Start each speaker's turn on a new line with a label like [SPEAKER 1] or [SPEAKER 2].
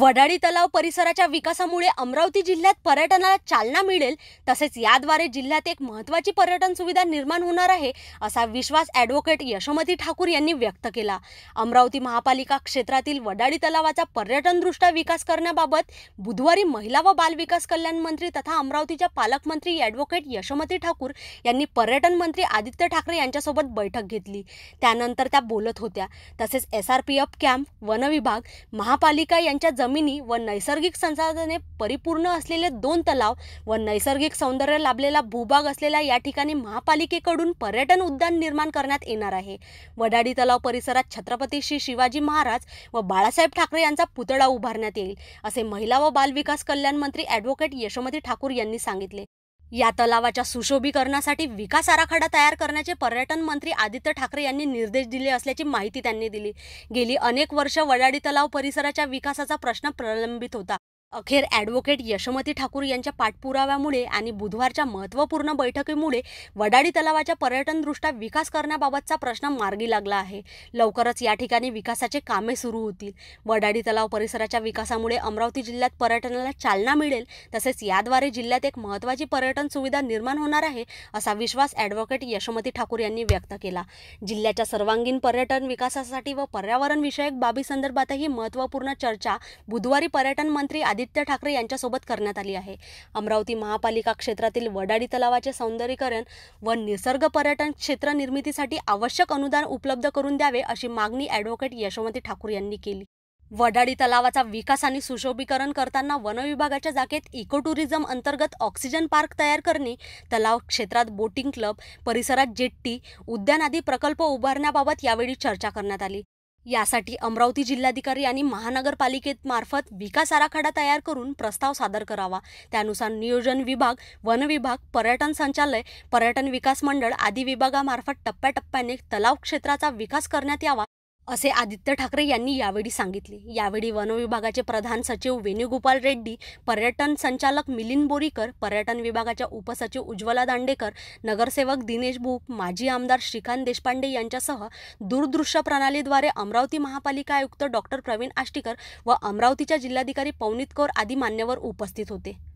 [SPEAKER 1] वडाळी तलाव परिसराच्या विकासामुळे अमरावती जिल्ह्यात पर्यटनाला चालना मिळेल तसेच याद्वारे जिल्ह्यात एक महत्त्वाची पर्यटन सुविधा निर्माण होणार आहे असा विश्वास ॲडव्होकेट यशोमती ठाकूर यांनी व्यक्त केला अमरावती महापालिका क्षेत्रातील वडाळी तलावाचा पर्यटनदृष्ट्या विकास करण्याबाबत बुधवारी महिला व बालविकास कल्याण मंत्री तथा अमरावतीच्या पालकमंत्री ॲडव्होकेट यशोमती ठाकूर यांनी पर्यटन मंत्री आदित्य ठाकरे यांच्यासोबत बैठक घेतली त्यानंतर त्या बोलत होत्या तसेच S R P F camp वनविभाग महापालिका यांच्या जमिनी व नैसर्गिक संसाधने परिपूर्ण असलेले दोन तलाव व नैसर्गिक सौंदर्य लाभलेला भूभाग असलेल्या या ठिकाणी महापालिकेकडून पर्यटन उद्यान निर्माण करण्यात येणार आहे वडाडी तलाव परिसरात छत्रपती श्री शिवाजी महाराज व बाळासाहेब ठाकरे यांचा पुतळा उभारण्यात येईल असे महिला व बालविकास कल्याण मंत्री ॲडव्होकेट यशोमती ठाकूर यांनी सांगितले या तलावाच्या सुशोभीकरणासाठी विकास आराखडा तयार करण्याचे पर्यटन मंत्री आदित्य ठाकरे यांनी निर्देश दिले असल्याची माहिती त्यांनी दिली गेली अनेक वर्ष वडाडी तलाव परिसराच्या विकासाचा प्रश्न प्रलंबित होता अखेर ॲडव्होकेट यशोमती ठाकूर यांच्या पाठपुराव्यामुळे आणि बुधवारच्या महत्त्वपूर्ण बैठकीमुळे वडाडी तलावाच्या पर्यटनदृष्ट्या विकास करण्याबाबतचा प्रश्न मार्गी लागला आहे लवकरच या ठिकाणी विकासाचे कामे सुरू होतील वडाडी तलाव परिसराच्या विकासामुळे अमरावती जिल्ह्यात पर्यटनाला चालना मिळेल तसेच याद्वारे जिल्ह्यात एक महत्त्वाची पर्यटन सुविधा निर्माण होणार आहे असा विश्वास ॲडव्होकेट यशोमती ठाकूर यांनी व्यक्त केला जिल्ह्याच्या सर्वांगीण पर्यटन विकासासाठी व पर्यावरणविषयक बाबीसंदर्भातही महत्त्वपूर्ण चर्चा बुधवारी पर्यटन मंत्री आदित्य ठाकरे यांच्यासोबत करण्यात आली आहे अमरावती महापालिका क्षेत्रातील वडाडी तलावाचे सौंदर्यीकरण व निसर्ग पर्यटन क्षेत्र निर्मितीसाठी आवश्यक अनुदान उपलब्ध करून द्यावे अशी मागणी ॲडव्होकेट यशोमती ठाकूर यांनी केली वडाडी तलावाचा विकास आणि सुशोभीकरण करताना वनविभागाच्या जागेत इको टुरिझम अंतर्गत ऑक्सिजन पार्क तयार करणे तलाव क्षेत्रात बोटिंग क्लब परिसरात जेट्टी उद्यान आदी प्रकल्प उभारण्याबाबत यावेळी चर्चा करण्यात आली यासाठी अमरावती जिल्हाधिकारी आणि महानगरपालिकेत मार्फत विकास आराखडा तयार करून प्रस्ताव सादर करावा त्यानुसार नियोजन विभाग वन विभाग पर्यटन संचालय पर्यटन विकास मंडळ आदी विभागामार्फत टप्प्याटप्प्याने तलाव क्षेत्राचा विकास करण्यात यावा असे आदित्य ठाकरे यांनी यावेळी सांगितले यावेळी वनविभागाचे प्रधान सचिव वेणुगोपाल रेड्डी पर्यटन संचालक मिलिंद बोरीकर पर्यटन विभागाच्या उपसचिव उज्ज्वला दांडेकर नगरसेवक दिनेश भूप माजी आमदार श्रीकांत देशपांडे यांच्यासह दूरदृश्य प्रणालीद्वारे अमरावती महापालिका आयुक्त डॉक्टर प्रवीण आष्टीकर व अमरावतीच्या जिल्हाधिकारी पवनीत कौर आदी मान्यवर उपस्थित होते